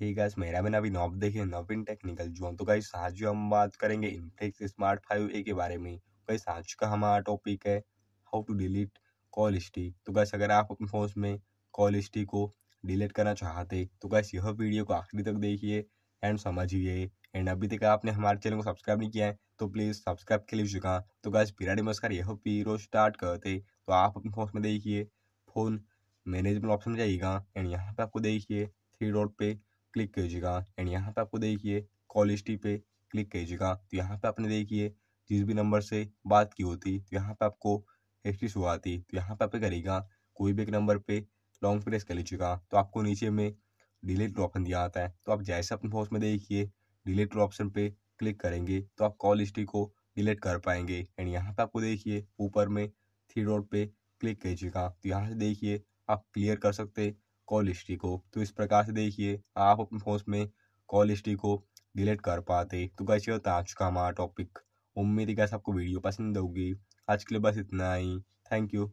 hey guys मेरा मैंने अभी नॉब देखे नवीन टेक्निकल जो तो गाइस आज हम बात करेंगे इनफ्लिक्स स्मार्ट फाइव ए के बारे में गाइस आज का हमारा टॉपिक है how to delete call history तो गाइस अगर आप अपने फोन में कॉल हिस्ट्री को डिलीट करना चाहते तो गाइस यह वीडियो को आखिरी तक देखिए एंड समझिए एंड अभी तक आपने हमारे चैनल को सब्सक्राइब नहीं किया है तो प्लीज़ सब्सक्राइब कर लीजिएगा तो गाइस बिना नमस्कार यह पीरो स्टार्ट करते तो आप अपने फोन में देखिए फ़ोन मैनेजमेंट ऑप्शन में जाइएगा एंड यहाँ पर आपको देखिए थ्री डॉट पे क्लिक कीजिएगा एंड यहाँ पे आपको देखिए कॉल हिस्ट्री पे क्लिक कीजिएगा तो यहाँ पे आपने देखिए जिस भी नंबर से बात की होती तो यहाँ पे आपको हिस्ट्री शो आती तो यहाँ पे आप करिएगा कोई भी एक नंबर पे लॉन्ग प्रेस कर लीजिएगा तो आपको नीचे में डिलीट ऑप्शन दिया आता है तो आप जैसे अपने फोन में देखिए डिलीट ऑप्शन पे क्लिक करेंगे तो आप कॉल हिस्ट्री को डिलीट कर पाएंगे एंड यहाँ पे आपको देखिए ऊपर में थ्री डॉट पे क्लिक कीजिएगा तो यहाँ से देखिए आप क्लियर कर सकते कॉल हिस्ट्री को तो इस प्रकार से देखिए आप अपने फोन में कॉल हिस्ट्री को डिलीट कर पाते तो कैसे होता आज का हमारा टॉपिक उम्मीद है कैसे आपको वीडियो पसंद होगी आज के लिए बस इतना ही थैंक यू